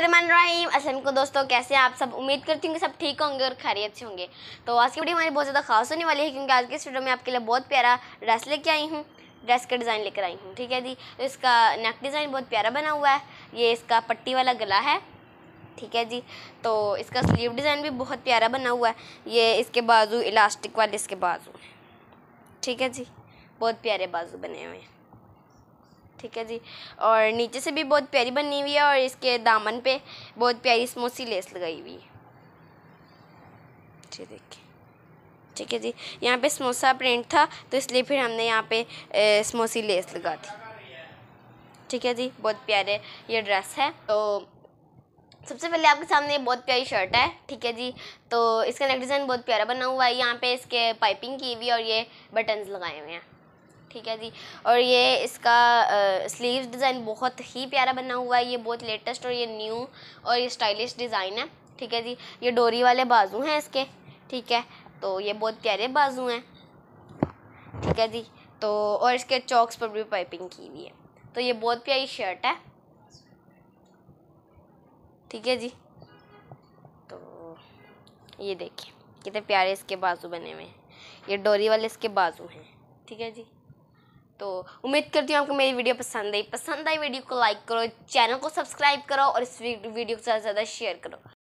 रहीम असल को दोस्तों कैसे हैं आप सब उम्मीद करती हूँ कि सब ठीक होंगे और खैरियत से होंगे तो आज की वीडियो हमारी बहुत ज़्यादा खास होने वाली है क्योंकि आज के इस वीडियो में आपके लिए बहुत प्यारा ड्रेस लेके आई हूँ ड्रेस का डिज़ाइन लेकर आई हूँ ठीक है जी तो इसका नेक डिज़ाइन बहुत प्यारा बना हुआ है ये इसका पट्टी वाला गला है ठीक है जी तो इसका स्लीव डिज़ाइन भी बहुत प्यारा बना हुआ है ये इसके बाजू इलास्टिक वाले इसके बाजू ठीक है जी बहुत प्यारे बाजू बने हुए हैं ठीक है जी और नीचे से भी बहुत प्यारी बनी हुई है और इसके दामन पे बहुत प्यारी स्मोसी लेस लगाई हुई है जी देखिए ठीक है जी यहाँ पे समोसा प्रिंट था तो इसलिए फिर हमने यहाँ पे समोसी लेस लगा दी ठीक है जी बहुत प्यारे ये ड्रेस है तो सबसे पहले आपके सामने बहुत प्यारी शर्ट है ठीक है जी तो इसका नेक डिज़ाइन बहुत प्यारा बना हुआ है यहाँ पे इसके पाइपिंग की हुई और ये बटन्स लगाए हुए हैं ठीक है जी और ये इसका स्लीव्स डिज़ाइन बहुत ही प्यारा बना हुआ है ये बहुत लेटेस्ट और ये न्यू और ये स्टाइलिश डिज़ाइन है ठीक है जी ये डोरी वाले बाजू हैं इसके ठीक है तो ये बहुत प्यारे बाजू हैं ठीक है जी तो और इसके चौक्स पर भी पाइपिंग की हुई है तो ये बहुत प्यारी शर्ट है ठीक है जी तो ये देखिए कितने प्यारे इसके बाजू बने हुए हैं ये डोरी वाले इसके बाजू हैं ठीक है जी तो उम्मीद करती हूँ आपको मेरी वीडियो पसंद आई पसंद आई वीडियो को लाइक करो चैनल को सब्सक्राइब करो और इस वीडियो को ज़्यादा से ज़्यादा शेयर करो